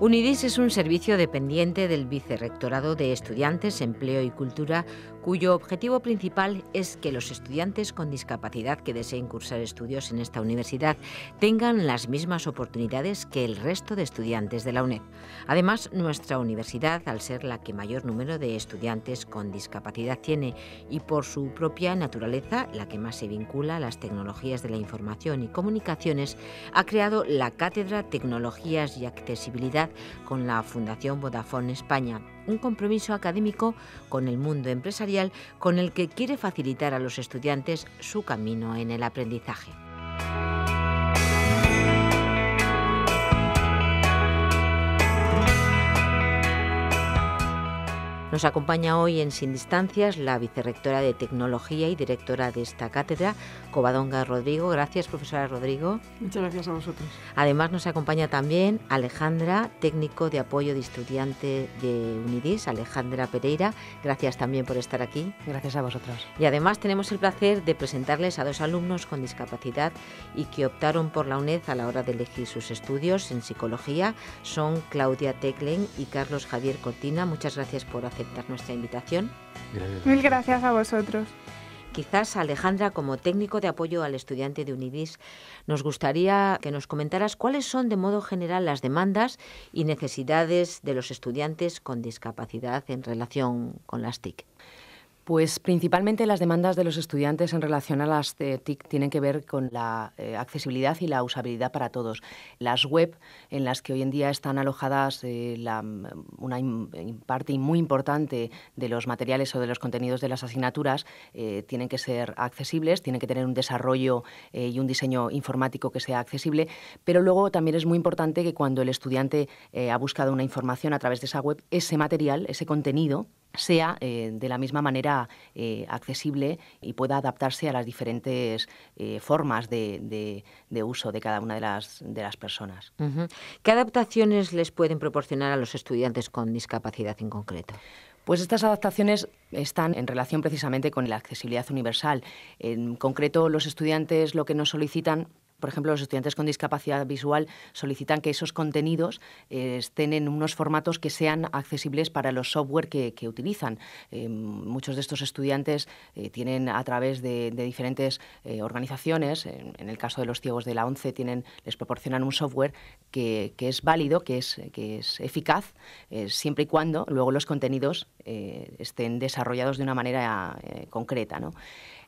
UNIDIS es un servicio dependiente del Vicerrectorado de Estudiantes, Empleo y Cultura cuyo objetivo principal es que los estudiantes con discapacidad que deseen cursar estudios en esta universidad tengan las mismas oportunidades que el resto de estudiantes de la UNED. Además, nuestra universidad, al ser la que mayor número de estudiantes con discapacidad tiene y por su propia naturaleza, la que más se vincula a las tecnologías de la información y comunicaciones, ha creado la Cátedra Tecnologías y Accesibilidad con la Fundación Vodafone España un compromiso académico con el mundo empresarial con el que quiere facilitar a los estudiantes su camino en el aprendizaje. Nos acompaña hoy en Sin Distancias la vicerrectora de Tecnología y directora de esta cátedra, Covadonga Rodrigo. Gracias, profesora Rodrigo. Muchas gracias a vosotros. Además, nos acompaña también Alejandra, técnico de apoyo de estudiante de UNIDIS, Alejandra Pereira. Gracias también por estar aquí. Gracias a vosotros. Y además, tenemos el placer de presentarles a dos alumnos con discapacidad y que optaron por la UNED a la hora de elegir sus estudios en psicología. Son Claudia Teclen y Carlos Javier Cortina. Muchas gracias por hacer aceptar nuestra invitación. Mil gracias a vosotros. Quizás, Alejandra, como técnico de apoyo al estudiante de Unidis, nos gustaría que nos comentaras cuáles son de modo general las demandas y necesidades de los estudiantes con discapacidad en relación con las TIC. Pues principalmente las demandas de los estudiantes en relación a las TIC tienen que ver con la eh, accesibilidad y la usabilidad para todos. Las web en las que hoy en día están alojadas eh, una parte muy importante de los materiales o de los contenidos de las asignaturas eh, tienen que ser accesibles, tienen que tener un desarrollo y un diseño informático que sea accesible, pero luego también es muy importante que cuando el estudiante ha buscado una información a través de esa web, ese material, ese contenido, sea eh, de la misma manera eh, accesible y pueda adaptarse a las diferentes eh, formas de, uso de cada una de las, de las personas. ¿Qué adaptaciones les pueden proporcionar a los estudiantes con discapacidad en concreto? Pues estas adaptaciones están en relación precisamente con la accesibilidad universal. En concreto, los estudiantes lo que nos solicitan por ejemplo, los estudiantes con discapacidad visual solicitan que esos contenidos eh, estén en unos formatos que sean accesibles para los software que, utilizan. Eh, muchos de estos estudiantes eh, tienen a través de, diferentes organizaciones, en, el caso de los ciegos de la ONCE, tienen, les proporcionan un software que, es válido, que es, que es eficaz, siempre y cuando luego los contenidos estén desarrollados de una manera concreta.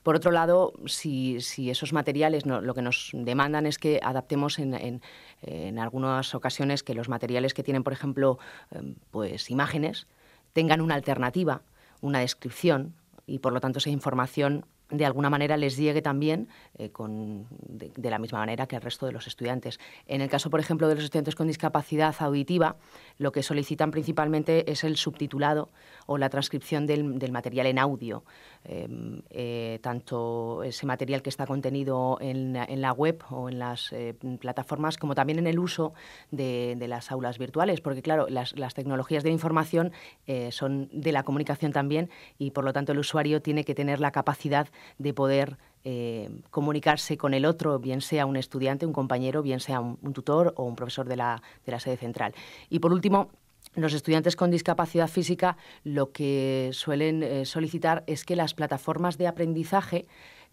Por otro lado, si, esos materiales lo que nos demandan es que adaptemos en, en, algunas ocasiones que los materiales que tienen, por ejemplo, em, pues imágenes, tengan una alternativa, una descripción y por lo tanto esa información de alguna manera les llegue también eh, de, la misma manera que el resto de los estudiantes. En el caso, por ejemplo, de los estudiantes con discapacidad auditiva, lo que solicitan principalmente es el subtitulado o la transcripción del, material en audio, em, eh, tanto ese material que está contenido en, la web o en las eh, plataformas, como también en el uso de, las aulas virtuales, porque claro, las, las tecnologías de información son de la comunicación también y por lo tanto el usuario tiene que tener la capacidad de poder eh, comunicarse con el otro, bien sea un estudiante, un compañero, bien sea un, tutor o un profesor de la, sede central. Y por último, los estudiantes con discapacidad física lo que suelen eh, solicitar es que las plataformas de aprendizaje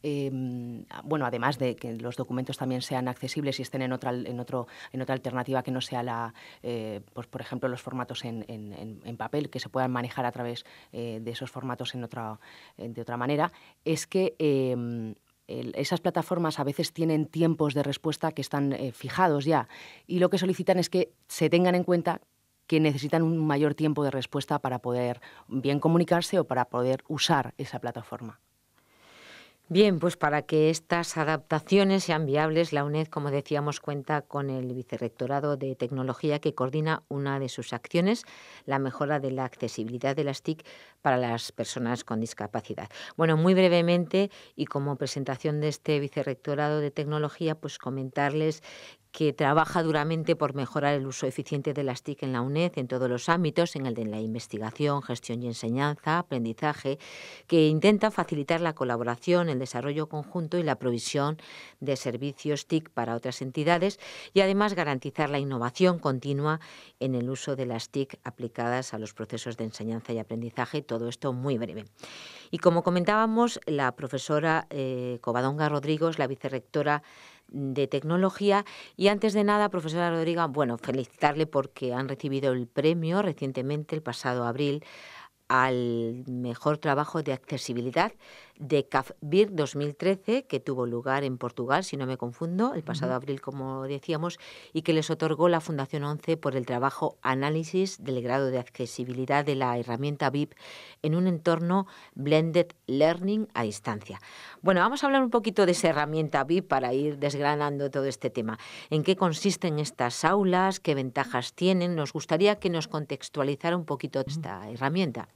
Em, bueno, además de que los documentos también sean accesibles y estén en otra, en en otra alternativa que no sea la, eh, pues por ejemplo, los formatos en, papel, que se puedan manejar a través eh, de esos formatos en otra, de otra manera, es que em, esas plataformas a veces tienen tiempos de respuesta que están eh, fijados ya y lo que solicitan es que se tengan en cuenta que necesitan un mayor tiempo de respuesta para poder bien comunicarse o para poder usar esa plataforma. Bien, pues para que estas adaptaciones sean viables, la UNED, como decíamos, cuenta con el Vicerrectorado de Tecnología que coordina una de sus acciones, la mejora de la accesibilidad de las TIC para las personas con discapacidad. Bueno, muy brevemente y como presentación de este Vicerrectorado de Tecnología, pues comentarles que trabaja duramente por mejorar el uso eficiente de las TIC en la UNED en todos los ámbitos, en el de la investigación, gestión y enseñanza, aprendizaje, que intenta facilitar la colaboración, el desarrollo conjunto y la provisión de servicios TIC para otras entidades y además garantizar la innovación continua en el uso de las TIC aplicadas a los procesos de enseñanza y aprendizaje, todo esto muy breve. Y como comentábamos, la profesora eh, Covadonga Rodrigo la vicerrectora de Tecnología. Y antes de nada, profesora Rodríguez, bueno, felicitarle porque han recibido el premio recientemente, el pasado abril, al mejor trabajo de accesibilidad de CAFBIR 2013, que tuvo lugar en Portugal, si no me confundo, el pasado abril, como decíamos, y que les otorgó la Fundación 11 por el trabajo análisis del grado de accesibilidad de la herramienta VIP en un entorno blended learning a distancia. Bueno, vamos a hablar un poquito de esa herramienta VIP para ir desgranando todo este tema. ¿En qué consisten estas aulas? ¿Qué ventajas tienen? Nos gustaría que nos contextualizara un poquito esta herramienta.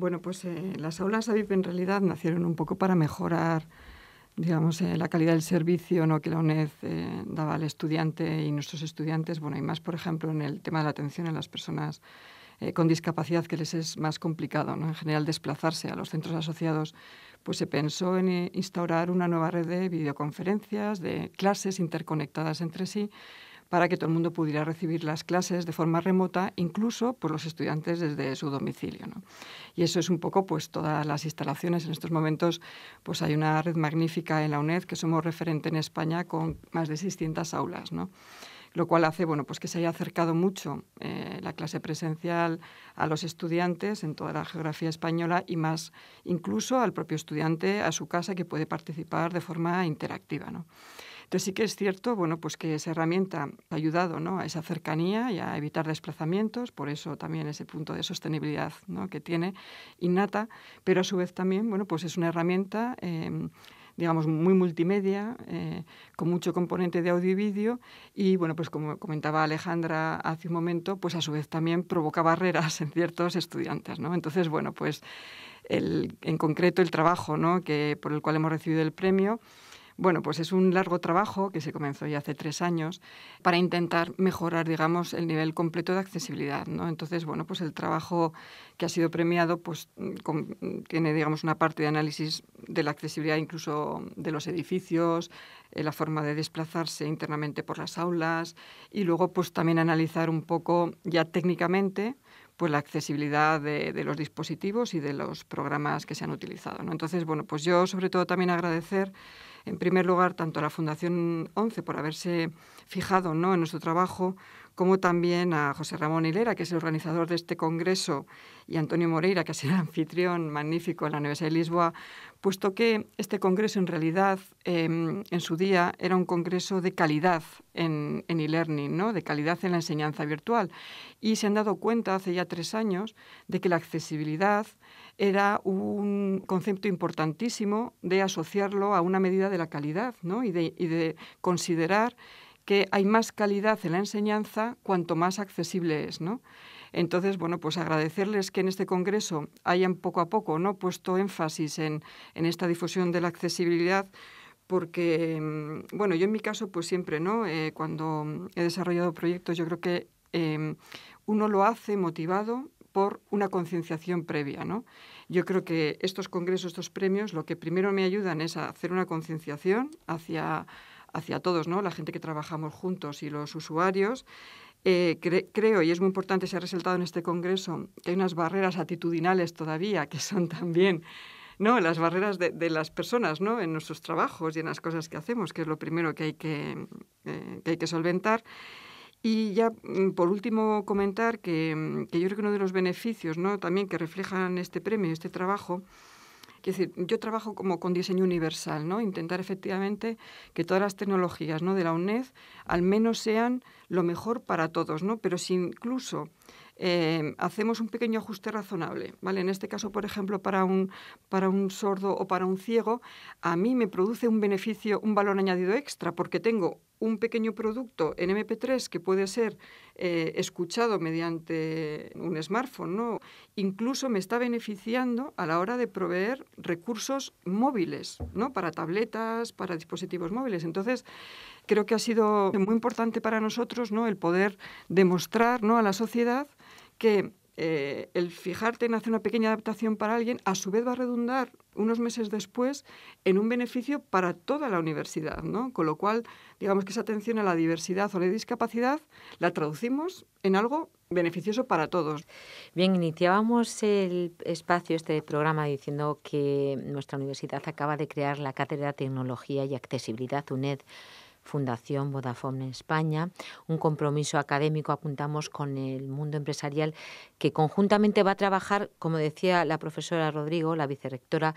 Bueno, pues eh, las aulas AVIP en realidad nacieron un poco para mejorar digamos, eh, la calidad del servicio que la UNED eh, daba al estudiante y nuestros estudiantes, bueno, y más, por ejemplo, en el tema de la atención a las personas con discapacidad, que les es más complicado, en general, desplazarse a los centros asociados, pues se pensó en instaurar una nueva red de videoconferencias, de clases interconectadas entre sí, para que todo el mundo pudiera recibir las clases de forma remota, incluso por los estudiantes desde su domicilio. ¿no? Y eso es un poco pues, todas las instalaciones. En estos momentos pues, hay una red magnífica en la UNED, que somos referente en España con más de 600 aulas. ¿no? lo cual hace bueno, pues que se haya acercado mucho eh, la clase presencial a los estudiantes en toda la geografía española y más incluso al propio estudiante a su casa que puede participar de forma interactiva. ¿no? Entonces sí que es cierto, bueno, pues que esa herramienta ha ayudado ¿no? a esa cercanía y a evitar desplazamientos, por eso también ese punto de sostenibilidad ¿no? que tiene innata, pero a su vez también, bueno, pues es una herramienta... Em, digamos, muy multimedia, eh, con mucho componente de audio y vídeo, y bueno, pues como comentaba Alejandra hace un momento, pues a su vez también provoca barreras en ciertos estudiantes, ¿no? Entonces, bueno, pues el, en concreto el trabajo, ¿no?, que, por el cual hemos recibido el premio, bueno, pues es un largo trabajo que se comenzó ya hace tres años para intentar mejorar, digamos, el nivel completo de accesibilidad, ¿no? Entonces, bueno, pues el trabajo que ha sido premiado pues tiene, digamos, una parte de análisis de la accesibilidad incluso de los edificios, eh, la forma de desplazarse internamente por las aulas y luego pues también analizar un poco ya técnicamente pues la accesibilidad de, de, los dispositivos y de los programas que se han utilizado. ¿no? Entonces, bueno, pues yo sobre todo también agradecer en primer lugar, tanto a la Fundación 11 por haberse fijado ¿no? en nuestro trabajo, como también a José Ramón Hilera, que es el organizador de este congreso, y Antonio Moreira, que es el anfitrión magnífico en la Universidad de Lisboa, puesto que este congreso en realidad em, en su día era un congreso de calidad en, e-learning, ¿no? de calidad en la enseñanza virtual. Y se han dado cuenta hace ya tres años de que la accesibilidad era un concepto importantísimo de asociarlo a una medida de la calidad ¿no? y, de, considerar que hay más calidad en la enseñanza cuanto más accesible es. ¿no? Entonces, bueno, pues agradecerles que en este Congreso hayan poco a poco ¿no? puesto énfasis en, esta difusión de la accesibilidad porque, mm, bueno, yo en mi caso, pues siempre, ¿no? Eh, cuando he desarrollado proyectos, yo creo que em, uno lo hace motivado por una concienciación previa. ¿no? Yo creo que estos congresos, estos premios, lo que primero me ayudan es a hacer una concienciación hacia, hacia todos, ¿no? la gente que trabajamos juntos y los usuarios. Eh, creo, y es muy importante, se ha resaltado en este congreso, que hay unas barreras atitudinales todavía que son también no las barreras de, las personas no en nuestros trabajos y en las cosas que hacemos que es lo primero que hay que, eh, que, hay que solventar y ya mm, por último comentar mm, que, yo creo que uno de los beneficios ¿no? también que reflejan este premio, este trabajo, es decir, yo trabajo como con diseño universal, ¿no? intentar efectivamente que todas las tecnologías ¿no? de la UNED al menos sean lo mejor para todos, ¿no? pero si incluso eh, hacemos un pequeño ajuste razonable, ¿vale? En este caso, por ejemplo, para un, para un sordo o para un ciego, a mí me produce un beneficio, un valor añadido extra, porque tengo un pequeño producto en MP3 que puede ser eh, escuchado mediante un smartphone, ¿no? incluso me está beneficiando a la hora de proveer recursos móviles, ¿no? para tabletas, para dispositivos móviles. Entonces, creo que ha sido muy importante para nosotros ¿no? el poder demostrar ¿no? a la sociedad que eh, el fijarte en hacer una pequeña adaptación para alguien, a su vez va a redundar unos meses después en un beneficio para toda la universidad, ¿no? Con lo cual, digamos que esa atención a la diversidad o la discapacidad la traducimos en algo beneficioso para todos. Bien, iniciábamos el espacio, este programa, diciendo que nuestra universidad acaba de crear la Cátedra de Tecnología y Accesibilidad UNED. Fundación Vodafone España, un compromiso académico apuntamos con el mundo empresarial que conjuntamente va a trabajar, como decía la profesora Rodrigo, la vicerectora,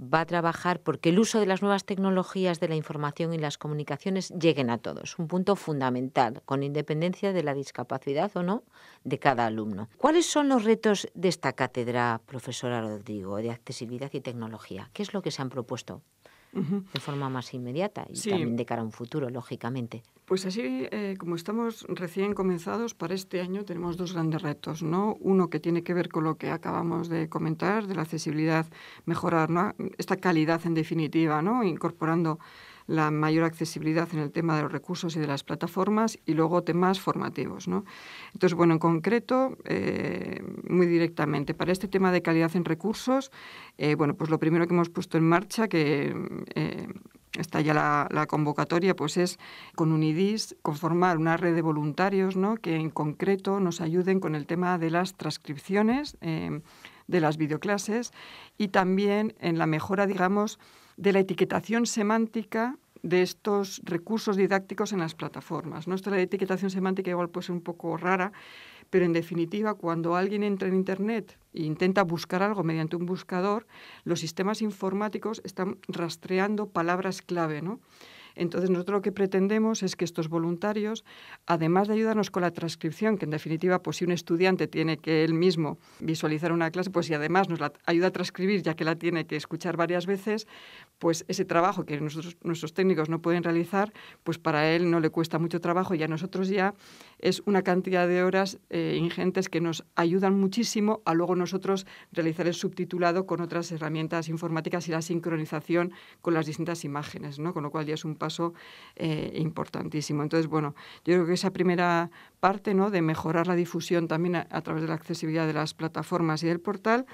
va a trabajar porque el uso de las nuevas tecnologías de la información y las comunicaciones lleguen a todos, un punto fundamental, con independencia de la discapacidad o no de cada alumno. ¿Cuáles son los retos de esta cátedra, profesora Rodrigo, de accesibilidad y tecnología? ¿Qué es lo que se han propuesto? de forma más inmediata y también de cara a un futuro, lógicamente. Pues así eh, como estamos recién comenzados, para este año tenemos dos grandes retos, ¿no? Uno que tiene que ver con lo que acabamos de comentar, de la accesibilidad, mejorar esta calidad en definitiva, ¿no? Incorporando la mayor accesibilidad en el tema de los recursos y de las plataformas y luego temas formativos. Entonces, bueno, en concreto, eh, muy directamente, para este tema de calidad en recursos, eh, bueno, pues lo primero que hemos puesto en marcha, que eh, está ya la, convocatoria, pues es con UNIDIS conformar una red de voluntarios ¿no? que en concreto nos ayuden con el tema de las transcripciones em, de las videoclases y también en la mejora, digamos, de la etiquetación semántica de estos recursos didácticos en las plataformas. ¿no? la etiquetación semántica igual puede ser un poco rara, pero en definitiva, cuando alguien entra en Internet e intenta buscar algo mediante un buscador, los sistemas informáticos están rastreando palabras clave, ¿no? Entonces, nosotros lo que pretendemos es que estos voluntarios, además de ayudarnos con la transcripción, que en definitiva, pues si un estudiante tiene que él mismo visualizar una clase, pues si además nos la ayuda a transcribir, ya que la tiene que escuchar varias veces, pues ese trabajo que nosotros, nuestros técnicos no pueden realizar, pues para él no le cuesta mucho trabajo y a nosotros ya es una cantidad de horas eh, ingentes que nos ayudan muchísimo a luego nosotros realizar el subtitulado con otras herramientas informáticas y la sincronización con las distintas imágenes, ¿no? Con lo cual ya es un paso eh, importantísimo. Entonces, bueno, yo creo que esa primera parte ¿no? de mejorar la difusión también a, través de la accesibilidad de las plataformas y del portal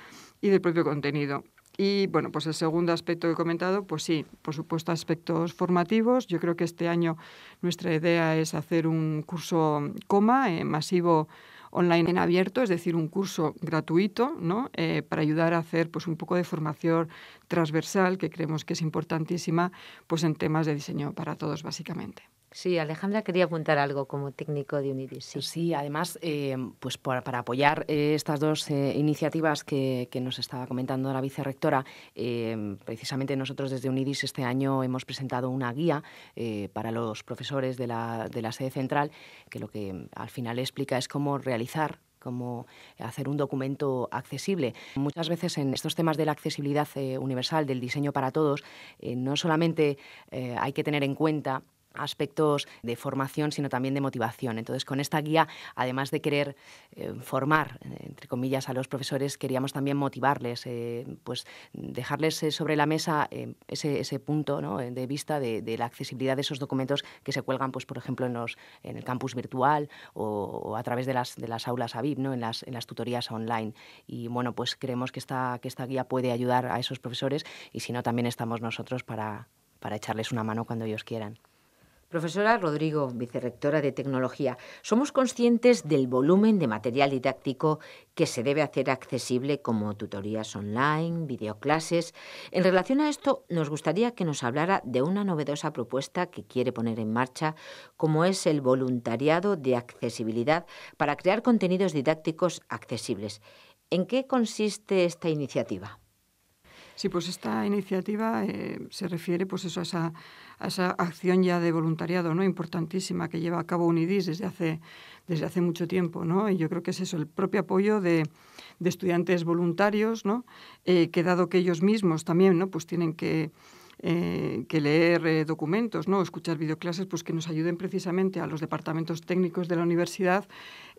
y del propio contenido. Y bueno, pues el segundo aspecto que he comentado, pues sí, por supuesto aspectos formativos. Yo creo que este año nuestra idea es hacer un curso mm, coma en eh, masivo online en abierto, es decir, un curso gratuito ¿no? Eh, para ayudar a hacer pues, un poco de formación transversal que creemos que es importantísima pues, en temas de diseño para todos, básicamente. Sí, Alejandra quería apuntar algo como técnico de UNIDIS. Sí, además, eh, pues para, apoyar eh, estas dos eh, iniciativas que, nos estaba comentando la vicerrectora, precisamente nosotros desde UNIDIS este año hemos presentado una guía para los profesores de la, sede central, que lo que al final explica es cómo realizar cómo hacer un documento accesible. Muchas veces en estos temas de la accesibilidad universal, del diseño para todos, no solamente hay que tener en cuenta aspectos de formación, sino también de motivación. Entonces, con esta guía, además de querer eh, formar, entre comillas, a los profesores, queríamos también motivarles, eh, pues dejarles eh, sobre la mesa ese, punto de vista de, la accesibilidad de esos documentos que se cuelgan, pues, por ejemplo, en, el campus virtual o, a través de las, de las aulas AVIP, ¿no? en, las, tutorías online. Y bueno, pues creemos que esta, que guía puede ayudar a esos profesores y si no, también estamos nosotros para echarles una mano cuando ellos quieran. Profesora Rodrigo, vicerectora de Tecnología, somos conscientes del volumen de material didáctico que se debe hacer accesible como tutorías online, videoclases. En relación a esto, nos gustaría que nos hablara de una novedosa propuesta que quiere poner en marcha, como es el voluntariado de accesibilidad para crear contenidos didácticos accesibles. ¿En qué consiste esta iniciativa? Sí, pues esta iniciativa eh, se refiere pues eso, a, esa, acción ya de voluntariado ¿no? importantísima que lleva a cabo UNIDIS desde hace, desde hace mucho tiempo. ¿no? Y yo creo que es eso, el propio apoyo de, de estudiantes voluntarios, ¿no? Eh, que dado que ellos mismos también ¿no? pues tienen que eh, que leer eh, documentos, ¿no? escuchar videoclases, pues que nos ayuden precisamente a los departamentos técnicos de la universidad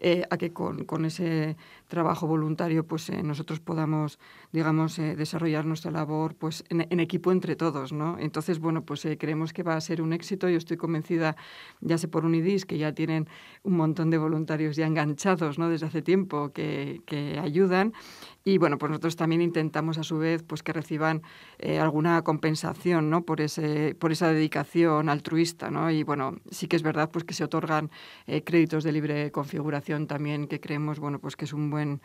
eh, a que con, ese trabajo voluntario pues nosotros podamos, digamos, desarrollar nuestra labor pues en, equipo entre todos, ¿no? Entonces, bueno, pues creemos que va a ser un éxito. Yo estoy convencida, ya sé por Unidis, que ya tienen un montón de voluntarios ya enganchados, ¿no? Desde hace tiempo que ayudan y bueno, pues nosotros también intentamos a su vez pues que reciban eh, alguna compensación, ¿no? Por, ese, por esa dedicación altruista, ¿no? Y bueno, sí que es verdad pues que se otorgan eh, créditos de libre configuración también que creemos, bueno, pues que es un buen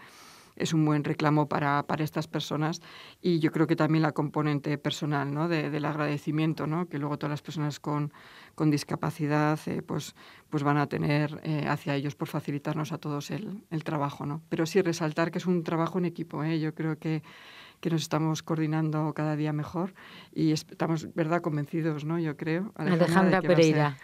es un buen reclamo para, para estas personas y yo creo que también la componente personal ¿no? del agradecimiento, que luego todas las personas con, con discapacidad eh, pues, pues van a tener eh, hacia ellos por facilitarnos a todos el, trabajo. Pero sí resaltar que es un trabajo en equipo. ¿eh? Yo creo que, nos estamos coordinando cada día mejor y estamos, ¿verdad?, convencidos, ¿no? Yo creo. Alejandra, Alejandra Pereira.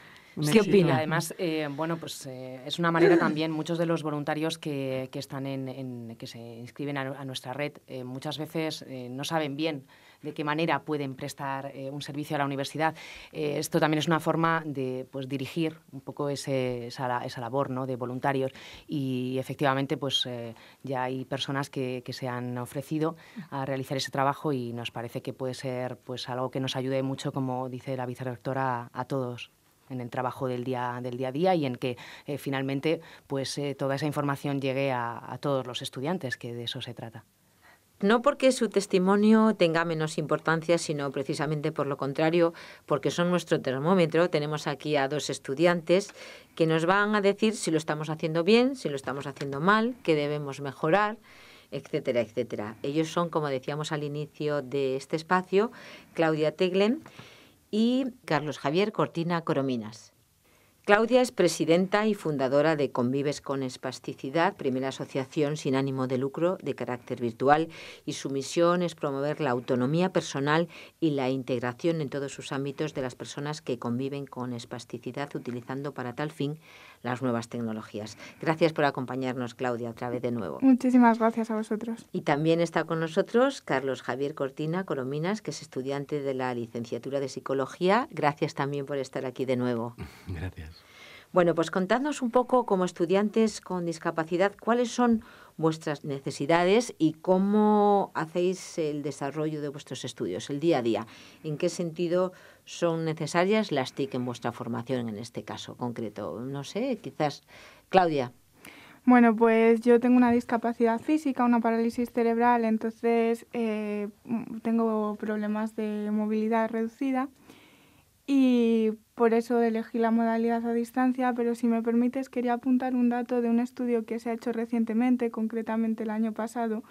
¿Qué opina? Además, eh, bueno, pues eh, es una manera también, muchos de los voluntarios que, que están en, que se inscriben a, nuestra red, eh, muchas veces no saben bien de qué manera pueden prestar un servicio a la universidad. esto también es una forma de pues, dirigir un poco esa, esa, labor ¿no? de voluntarios y efectivamente pues ya hay personas que, se han ofrecido a realizar ese trabajo y nos parece que puede ser pues algo que nos ayude mucho, como dice la vicerectora, a todos en el trabajo del día, del día a día y en que eh, finalmente pues, eh, toda esa información llegue a, a todos los estudiantes, que de eso se trata. No porque su testimonio tenga menos importancia, sino precisamente por lo contrario, porque son nuestro termómetro. Tenemos aquí a dos estudiantes que nos van a decir si lo estamos haciendo bien, si lo estamos haciendo mal, qué debemos mejorar etcétera, etcétera. Ellos son, como decíamos al inicio de este espacio, Claudia Teglen y Carlos Javier Cortina Corominas. Claudia es presidenta y fundadora de Convives con Espasticidad, primera asociación sin ánimo de lucro de carácter virtual, y su misión es promover la autonomía personal y la integración en todos sus ámbitos de las personas que conviven con espasticidad, utilizando para tal fin las nuevas tecnologías. Gracias por acompañarnos, Claudia, otra vez de nuevo. Muchísimas gracias a vosotros. Y también está con nosotros Carlos Javier Cortina Colominas, que es estudiante de la licenciatura de Psicología. Gracias también por estar aquí de nuevo. Gracias. Bueno, pues contadnos un poco como estudiantes con discapacidad, cuáles son vuestras necesidades y cómo hacéis el desarrollo de vuestros estudios, el día a día. ¿En qué sentido son necesarias las TIC en vuestra formación en este caso concreto? No sé, quizás Claudia. Bueno, pues yo tengo una discapacidad física, una parálisis cerebral, entonces eh, tengo problemas de movilidad reducida y por eso elegí la modalidad a distancia, pero si me permites quería apuntar un dato de un estudio que se ha hecho recientemente, concretamente el año pasado,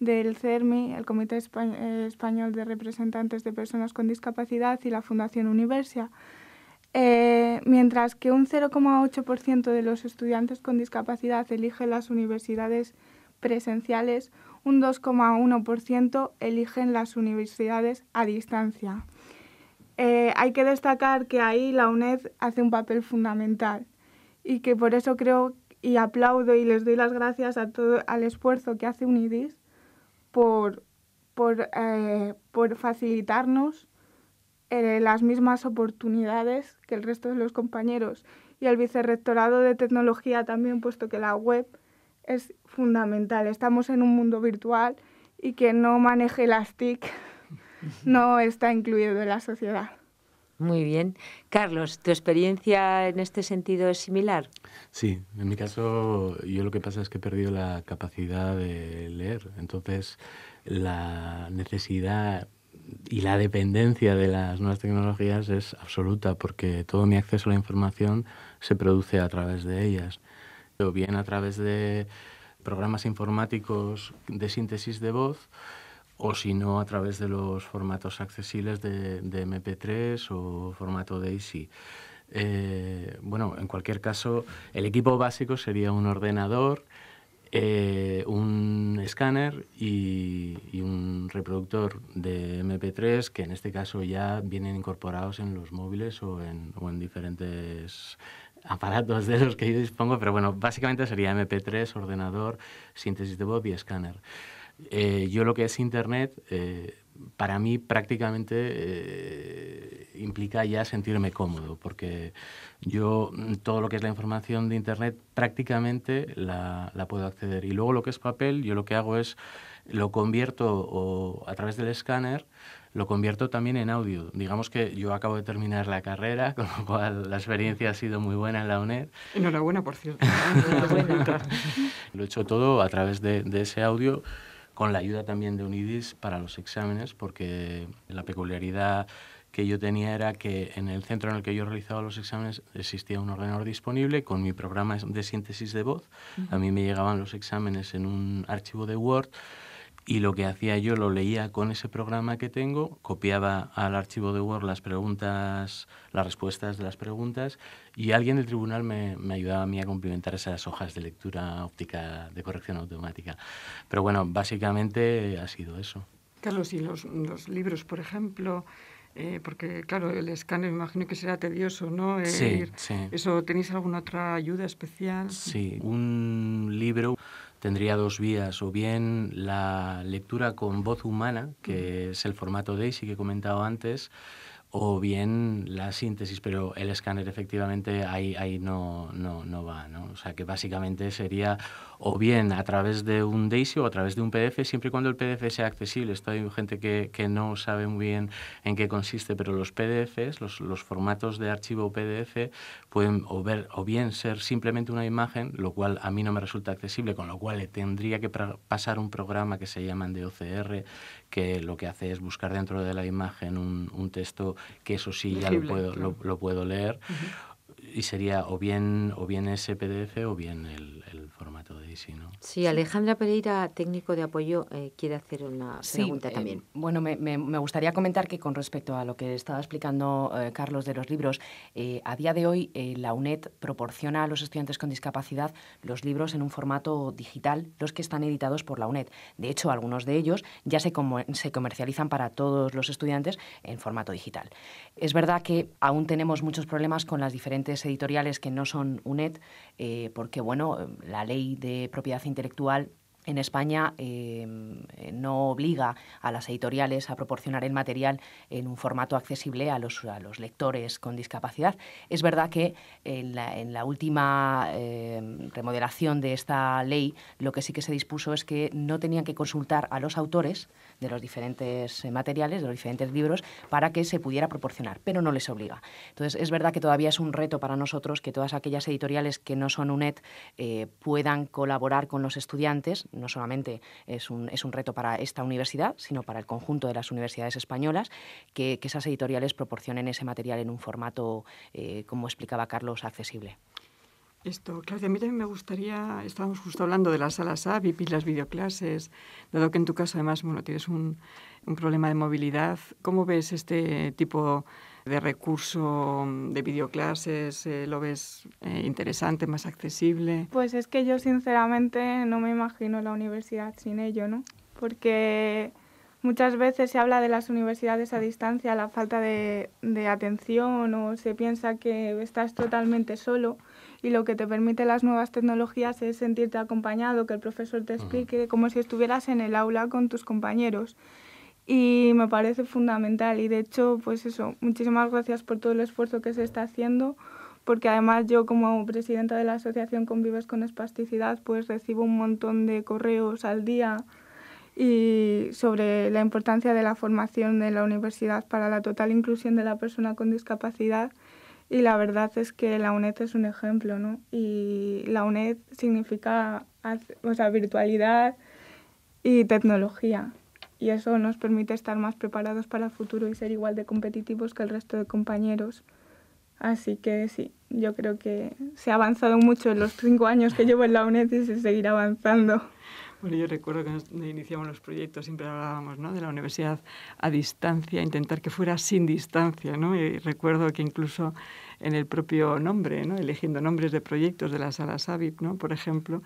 del CERMI, el Comité eh, Español de Representantes de Personas con Discapacidad y la Fundación Universia. Eh, mientras que un 0,8% de los estudiantes con discapacidad eligen las universidades presenciales, un 2,1% eligen las universidades a distancia. Eh, hay que destacar que ahí la UNED hace un papel fundamental y que por eso creo y aplaudo y les doy las gracias a todo al esfuerzo que hace UNIDIS por, por, eh, facilitarnos eh, las mismas oportunidades que el resto de los compañeros y el vicerrectorado de tecnología también, puesto que la web es fundamental. Estamos en un mundo virtual y que no maneje las TIC no está incluido en la sociedad. Muy bien. Carlos, ¿tu experiencia en este sentido es similar? Sí, en mi caso yo lo que pasa es que he perdido la capacidad de leer, entonces la necesidad y la dependencia de las nuevas tecnologías es absoluta porque todo mi acceso a la información se produce a través de ellas, o bien a través de programas informáticos de síntesis de voz, o si no a través de los formatos accesibles de, MP3 o formato DAISY. Eh, bueno, en cualquier caso, el equipo básico sería un ordenador, eh, un escáner y, un reproductor de MP3 que en este caso ya vienen incorporados en los móviles o en, o en diferentes aparatos de los que yo dispongo, pero bueno, básicamente sería MP3, ordenador, síntesis de voz y escáner. Eh, yo lo que es Internet, eh, para mí prácticamente eh, implica ya sentirme cómodo, porque yo mm, todo lo que es la información de Internet prácticamente la, puedo acceder. Y luego lo que es papel, yo lo que hago es lo convierto o, a través del escáner, lo convierto también en audio. Digamos que yo acabo de terminar la carrera, con lo cual la experiencia ha sido muy buena en la UNED. Enhorabuena, por cierto. lo he hecho todo a través de, de ese audio con la ayuda también de UNIDIS para los exámenes, porque la peculiaridad que yo tenía era que en el centro en el que yo realizaba los exámenes existía un ordenador disponible con mi programa de síntesis de voz. A mí me llegaban los exámenes en un archivo de Word y lo que hacía yo lo leía con ese programa que tengo, copiaba al archivo de Word las preguntas, las respuestas de las preguntas y alguien del tribunal me, me ayudaba a mí a complementar esas hojas de lectura óptica de corrección automática. Pero bueno, básicamente ha sido eso. Carlos, y los, los libros, por ejemplo, eh, porque claro, el escáner me imagino que será tedioso, ¿no? Eh, sí, sí. ¿Eso tenéis alguna otra ayuda especial? Sí, un libro tendría dos vías, o bien la lectura con voz humana, que es el formato Daisy que he comentado antes, o bien la síntesis, pero el escáner efectivamente ahí, ahí no, no, no, va. ¿no? O sea que básicamente sería o bien a través de un DAISY o a través de un PDF, siempre y cuando el PDF sea accesible. Esto hay gente que, no sabe muy bien en qué consiste, pero los PDFs, los, los formatos de archivo PDF, pueden o, ver, o bien ser simplemente una imagen, lo cual a mí no me resulta accesible, con lo cual tendría que pasar un programa que se llama de OCR que lo que hace es buscar dentro de la imagen un, un texto que eso sí ya lo puedo, lo, puedo leer y sería o bien, o bien ese PDF o bien el, formato de ICI, ¿no? Sí, Alejandra Pereira, técnico de apoyo, eh, quiere hacer una pregunta eh, también. bueno, me, gustaría comentar que con respecto a lo que estaba explicando eh, Carlos de los libros, a día de hoy la UNED proporciona a los estudiantes con discapacidad los libros en un formato digital, los que están editados por la UNED. De hecho, algunos de ellos ya se, se comercializan para todos los estudiantes en formato digital. Es verdad que aún tenemos muchos problemas con las diferentes editoriales que no son UNED, eh, porque bueno, la ley de propiedad intelectual en España eh, no obliga a las editoriales a proporcionar el material en un formato accesible a los, lectores con discapacidad. Es verdad que en la, última eh, remodelación de esta ley lo que sí que se dispuso es que no tenían que consultar a los autores de los diferentes materiales, de los diferentes libros, para que se pudiera proporcionar, pero no les obliga. Entonces, es verdad que todavía es un reto para nosotros que todas aquellas editoriales que no son UNED eh, puedan colaborar con los estudiantes no solamente es un, reto para esta universidad, sino para el conjunto de las universidades españolas, que, esas editoriales proporcionen ese material en un formato, eh, como explicaba Carlos, accesible. Esto, Claudia, a mí también me gustaría, estábamos justo hablando de las salas AVIP y las videoclases, dado que en tu caso además bueno, tienes un, un problema de movilidad. ¿Cómo ves este tipo de recurso de videoclases? Eh, ¿Lo ves eh, interesante, más accesible? Pues es que yo sinceramente no me imagino la universidad sin ello, ¿no? Porque muchas veces se habla de las universidades a distancia, la falta de, de atención o se piensa que estás totalmente solo y lo que te permite las nuevas tecnologías es sentirte acompañado, que el profesor te explique, como si estuvieras en el aula con tus compañeros y me parece fundamental y de hecho pues eso, muchísimas gracias por todo el esfuerzo que se está haciendo porque además yo como presidenta de la asociación Convives con Espasticidad pues recibo un montón de correos al día y sobre la importancia de la formación de la universidad para la total inclusión de la persona con discapacidad y la verdad es que la UNED es un ejemplo, ¿no? Y la UNED significa o sea, virtualidad y tecnología y eso nos permite estar más preparados para el futuro y ser igual de competitivos que el resto de compañeros. Así que sí, yo creo que se ha avanzado mucho en los cinco años que llevo en la UNED y se seguirá avanzando. Bueno, yo recuerdo que cuando iniciamos los proyectos siempre hablábamos ¿no? de la universidad a distancia, intentar que fuera sin distancia, ¿no? Y recuerdo que incluso en el propio nombre, ¿no? eligiendo nombres de proyectos de la sala SAVIP, ¿no? por ejemplo,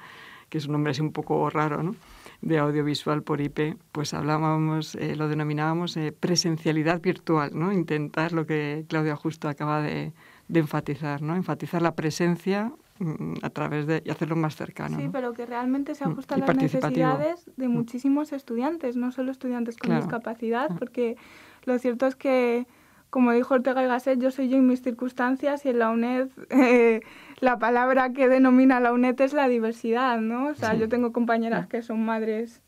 que es un nombre así un poco raro, ¿no? de audiovisual por IP, pues hablábamos, eh, lo denominábamos eh, presencialidad virtual, ¿no? intentar lo que Claudia justo acaba de, enfatizar, ¿no? enfatizar la presencia mm, a través de y hacerlo más cercano. Sí, pero que realmente se ajusta mm, a las necesidades de mm. muchísimos estudiantes, no solo estudiantes con discapacidad, ah. porque lo cierto es que, como dijo Ortega y Gasset, yo soy yo en mis circunstancias y en la UNED eh, la palabra que denomina la UNET es la diversidad, ¿no? O sea, yo tengo compañeras que son madres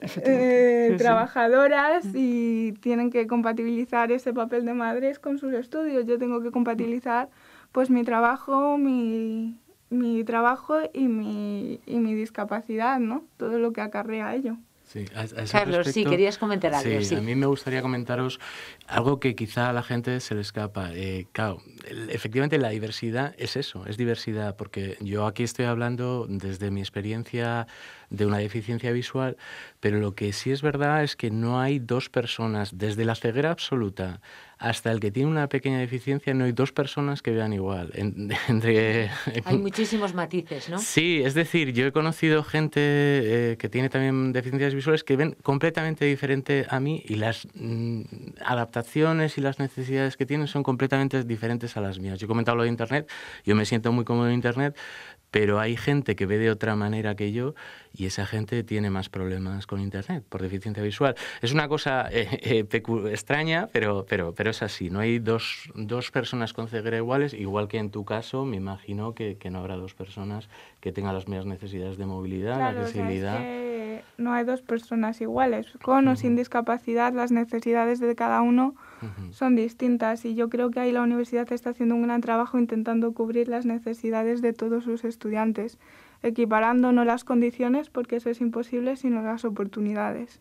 eh, trabajadoras mm. y tienen que compatibilizar ese papel de madres con sus estudios. Yo tengo que compatibilizar pues mi trabajo, mi, trabajo y mi, y mi discapacidad, ¿no? Todo lo que acarrea ello. Sí, a, Carlos, sí, querías comentar algo. Sí, a mí me gustaría comentaros algo que quizá a la gente se le escapa. Eh, claro, efectivamente la diversidad es eso, es diversidad, porque yo aquí estoy hablando desde mi experiencia de una deficiencia visual, pero lo que sí es verdad es que no hay dos personas, desde la ceguera absoluta hasta el que tiene una pequeña deficiencia, no hay dos personas que vean igual. entre... Hay muchísimos matices, ¿no? Sí, es decir, yo he conocido gente eh, que tiene también deficiencias visuales que ven completamente diferente a mí y las mm, adaptaciones y las necesidades que tienen son completamente diferentes a las mías. Yo he comentado lo de Internet, yo me siento muy cómodo en Internet, pero hay gente que ve de otra manera que yo y esa gente tiene más problemas con Internet por deficiencia visual. Es una cosa eh, eh, extraña, pero, pero, pero es así. No hay dos, dos, personas con ceguera iguales, igual que en tu caso, me imagino que, no habrá dos personas que tengan las mismas necesidades de movilidad, de accesibilidad. no hay dos personas iguales. Con o sin discapacidad, las necesidades de cada uno son distintas y yo creo que ahí la universidad está haciendo un gran trabajo intentando cubrir las necesidades de todos sus estudiantes, equiparando no las condiciones, porque eso es imposible, sino las oportunidades.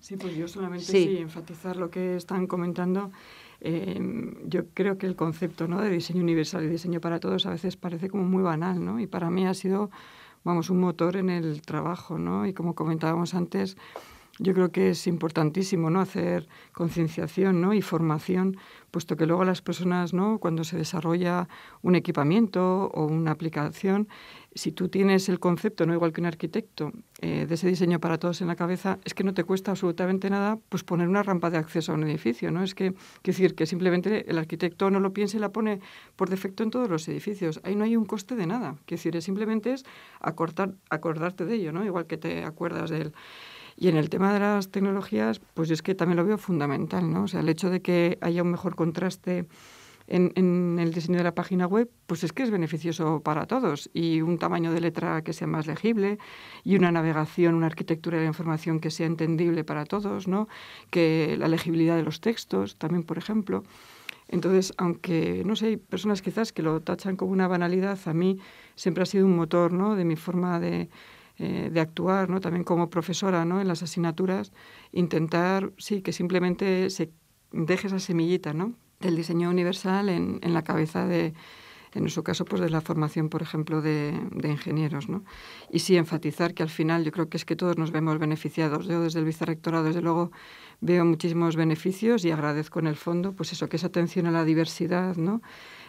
Sí, pues yo solamente sí. enfatizar lo que están comentando. Em, yo creo que el concepto ¿no? de diseño universal y diseño para todos a veces parece como muy banal, ¿no? Y para mí ha sido, vamos, un motor en el trabajo, ¿no? Y como comentábamos antes, yo creo que es importantísimo no hacer concienciación y formación puesto que luego las personas no cuando se desarrolla un equipamiento o una aplicación si tú tienes el concepto no igual que un arquitecto eh, de ese diseño para todos en la cabeza es que no te cuesta absolutamente nada pues poner una rampa de acceso a un edificio no es que decir que simplemente el arquitecto no lo piensa y la pone por defecto en todos los edificios ahí no hay un coste de nada que decir simplemente es acordarte de ello no igual que te acuerdas del y en el tema de las tecnologías, pues es que también lo veo fundamental, ¿no? O sea, el hecho de que haya un mejor contraste en, en, el diseño de la página web, pues es que es beneficioso para todos. Y un tamaño de letra que sea más legible y una navegación, una arquitectura de la información que sea entendible para todos, ¿no? Que la legibilidad de los textos también, por ejemplo. Entonces, aunque, no sé, hay personas quizás que lo tachan como una banalidad, a mí siempre ha sido un motor, ¿no? De mi forma de, eh, de actuar, ¿no? también como profesora ¿no? en las asignaturas, intentar, sí, que simplemente se deje esa semillita ¿no? del diseño universal en, en la cabeza de, en nuestro caso pues de la formación, por ejemplo, de, ingenieros. ¿no? Y sí enfatizar que al final yo creo que es que todos nos vemos beneficiados. Yo desde el vicerrectorado, desde luego, veo muchísimos beneficios y agradezco en el fondo pues eso, que es atención a la diversidad, ¿no?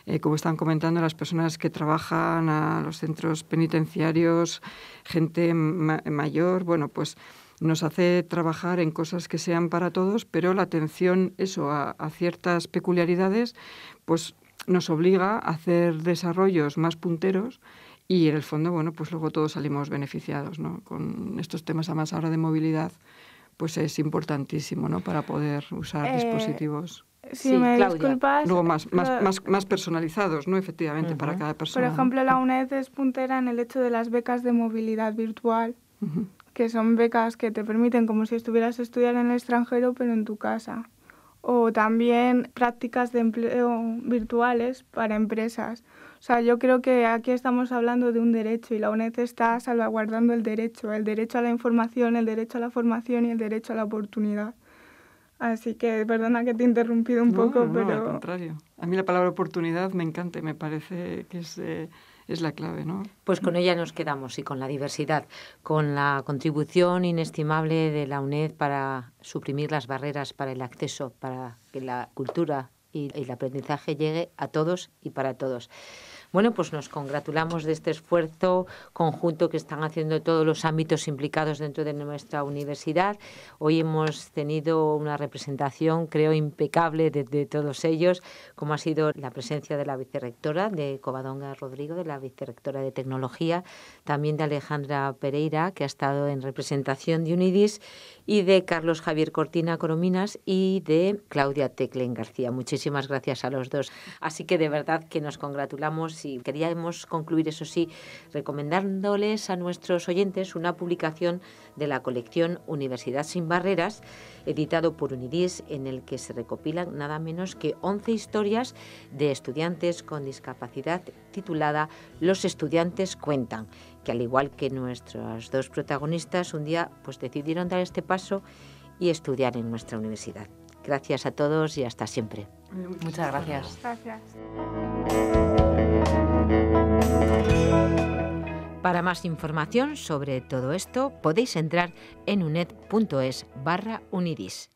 Eh, como están comentando, las personas que trabajan, a los centros penitenciarios, gente mayor, bueno, pues nos hace trabajar en cosas que sean para todos, pero la atención eso a, ciertas peculiaridades, pues nos obliga a hacer desarrollos más punteros y en el fondo, bueno, pues luego todos salimos beneficiados, ¿no? Con estos temas además ahora de movilidad, pues es importantísimo, ¿no? Para poder usar eh, dispositivos. Luego más, más, más, personalizados, ¿no? Efectivamente, para cada persona. Por ejemplo, la UNED es puntera en el hecho de las becas de movilidad virtual, que son becas que te permiten como si estuvieras estudiando en el extranjero, pero en tu casa o también prácticas de empleo virtuales para empresas. O sea, yo creo que aquí estamos hablando de un derecho y la UNED está salvaguardando el derecho, el derecho a la información, el derecho a la formación y el derecho a la oportunidad. Así que perdona que te he interrumpido un poco, no, pero... Al contrario. A mí la palabra oportunidad me encanta me parece que es... Eh, es la clave, ¿no? Pues con ella nos quedamos y con la diversidad, con la contribución inestimable de la UNED para suprimir las barreras para el acceso, para que la cultura y el aprendizaje llegue a todos y para todos bueno, pues nos congratulamos de este esfuerzo conjunto que están haciendo todos los ámbitos implicados dentro de nuestra universidad. Hoy hemos tenido una representación, creo, impecable de, todos ellos, como ha sido la presencia de la vicerrectora de Covadonga Rodrigo, de la vicerrectora de Tecnología, también de Alejandra Pereira, que ha estado en representación de UNIDIS, y de Carlos Javier Cortina Corominas y de Claudia Teclen García. Muchísimas gracias a los dos. Así que de verdad que nos congratulamos y queríamos concluir, eso sí, recomendándoles a nuestros oyentes una publicación de la colección Universidad sin Barreras, editado por Unidis, en el que se recopilan nada menos que 11 historias de estudiantes con discapacidad titulada Los estudiantes cuentan, que al igual que nuestros dos protagonistas, un día pues decidieron dar este paso y estudiar en nuestra universidad. Gracias a todos y hasta siempre. Muchas gracias. Gracias. Para más información sobre todo esto podéis entrar en uned.es barra unidis.